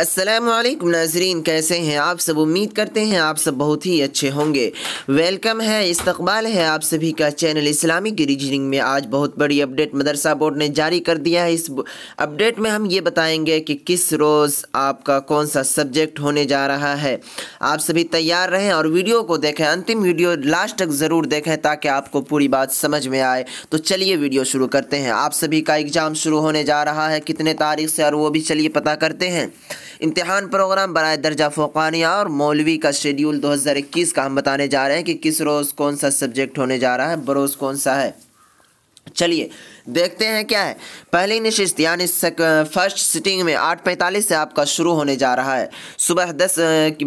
السلام علیکم ناظرین کیسے ہیں آپ سب امید کرتے ہیں آپ سب بہت ہی اچھے ہوں گے ویلکم ہے استقبال ہے آپ سبھی کا چینل اسلامی کی ریجننگ میں آج بہت بڑی اپڈیٹ مدرسہ بورڈ نے جاری کر دیا ہے اس اپڈیٹ میں ہم یہ بتائیں گے کہ کس روز آپ کا کون سا سبجیکٹ ہونے جا رہا ہے آپ سبھی تیار رہیں اور ویڈیو کو دیکھیں انتم ویڈیو لاسٹ تک ضرور دیکھیں تاکہ آپ کو پوری بات سمجھ میں آئے تو چلیے ویڈیو شروع کرتے ہیں آپ سبھی کا اگزام شروع ہونے جا رہا ہے کتنے تاریخ سے اور وہ بھی چلیے پتہ کرتے ہیں امتحان پروگرام برائے درجہ فوقانیہ اور مولوی کا شیڈیول دو ہزار اکیس کا ہم بتانے جا رہے ہیں کہ کس روز کون سا سبجیکٹ ہونے جا رہا ہے بروز کون سا ہے چلیے دیکھتے ہیں کیا ہے پہلی نشست یعنی فرسٹ سٹنگ میں آٹھ پینتالیس سے آپ کا شروع ہونے جا رہا ہے صبح دس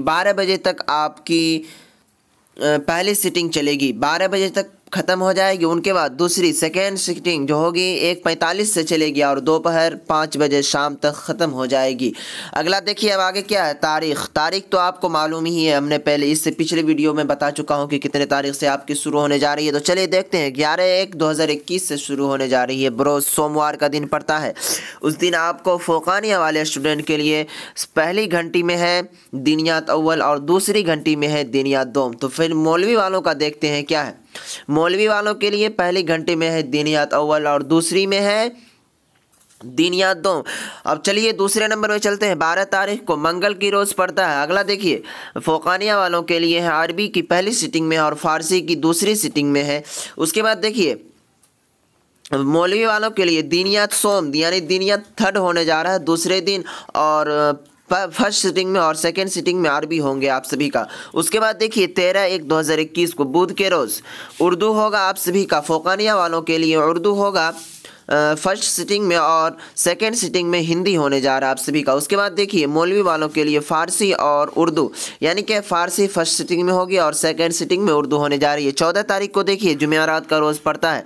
بارہ بجے تک آپ کی پہلی سٹنگ چلے گی بارہ بجے تک ختم ہو جائے گی ان کے بعد دوسری سیکنڈ شفٹنگ جو ہوگی ایک پینتالیس سے چلے گی اور دوپہر پانچ بجے شام تک ختم ہو جائے گی اگلا دیکھیے اب آگے کیا ہے تاریخ تاریخ تو آپ کو معلوم ہی ہے ہم نے پہلے اس سے پچھلے ویڈیو میں بتا چکا ہوں کہ کتنے تاریخ سے آپ کی شروع ہونے جا رہی ہے تو چلیے دیکھتے ہیں گیارہ ایک دو ہزار اکیس سے شروع ہونے جا رہی ہے بروز سوموار کا دن پڑتا ہے اس دن آپ کو فوقانیہ والے اسٹوڈنٹ کے لیے پہلی گھنٹی میں ہے دینیات اول اور دوسری گھنٹی میں ہے دینیات دوم تو پھر مولوی والوں کا دیکھتے ہیں کیا ہے مولوی والوں کے لیے پہلی گھنٹے میں ہے دینیات اول اور دوسری میں ہے دینیات دوم اب چلیے دوسرے نمبر میں چلتے ہیں بارہ تاریخ کو منگل کی روز پڑتا ہے اگلا دیکھیے فوقانیہ والوں کے لیے ہے عربی کی پہلی سٹنگ میں اور فارسی کی دوسری سٹنگ میں ہے اس کے بعد دیکھیے مولوی والوں کے لیے دینیات سوم یعنی دینیات تھرڈ ہونے جا رہا ہے دوسرے دن اور فرسٹ سٹنگ میں اور سیکنڈ سٹنگ میں عربی ہوں گے آپ سبھی کا اس کے بعد دیکھیے تیرہ ایک دو ہزار اکیس کو بدھ کے روز اردو ہوگا آپ سبھی کا فوقانیہ والوں کے لیے اردو ہوگا فرسٹ سٹنگ میں اور سیکنڈ سٹنگ میں ہندی ہونے جا رہا ہے آپ سبھی کا اس کے بعد دیکھیے مولوی والوں کے لیے فارسی اور اردو یعنی کہ فارسی فرسٹ سٹنگ میں ہوگی اور سیکنڈ سٹنگ میں اردو ہونے جا رہی ہے چودہ تاریخ کو دیکھیے جمعرات کا روز پڑتا ہے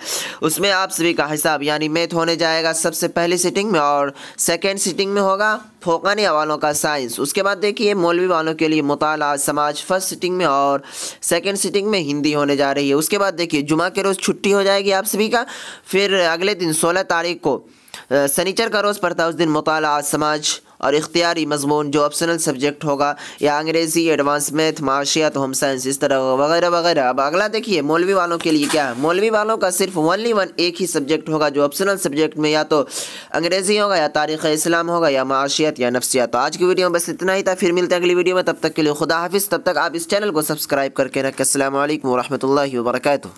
اس میں آپ سبھی کا حساب یعنی میتھ ہونے جائے گا سب سے پہلی سٹنگ میں اور سیکنڈ سٹنگ میں ہوگا تھوقانیہ والوں کا سائنس اس کے بعد دیکھیے مولوی والوں کے لیے مطالعہ سماج فرس سٹنگ میں اور سیکنڈ سٹنگ میں ہندی ہونے جا رہی ہے اس کے بعد دیکھیے جمعہ کے روز چھٹی ہو جائے گی آپ سبھی کا پھر اگلے دن سولہ تاریخ کو سنیچر کا روز پڑتا ہے اس دن مطالعہ سماج اور اختیاری مضمون جو آپشنل سبجیکٹ ہوگا یا انگریزی ایڈوانس میتھ معاشیات ہوم سائنس اس طرح وغیرہ وغیرہ اب اگلا دیکھیے مولوی والوں کے لیے کیا ہے مولوی والوں کا صرف ونلی ون ایک ہی سبجیکٹ ہوگا جو آپشنل سبجیکٹ میں یا تو انگریزی ہوگا یا تاریخ اسلام ہوگا یا معاشیت یا نفسیات تو آج کی ویڈیو میں بس اتنا ہی تھا پھر ملتے ہیں اگلی ویڈیو میں تب تک کے لیے خدا حافظ تب تک آپ اس چینل کو سبسکرائب کر کے رکھیں السلام علیکم ورحمۃ اللہ وبرکاتہ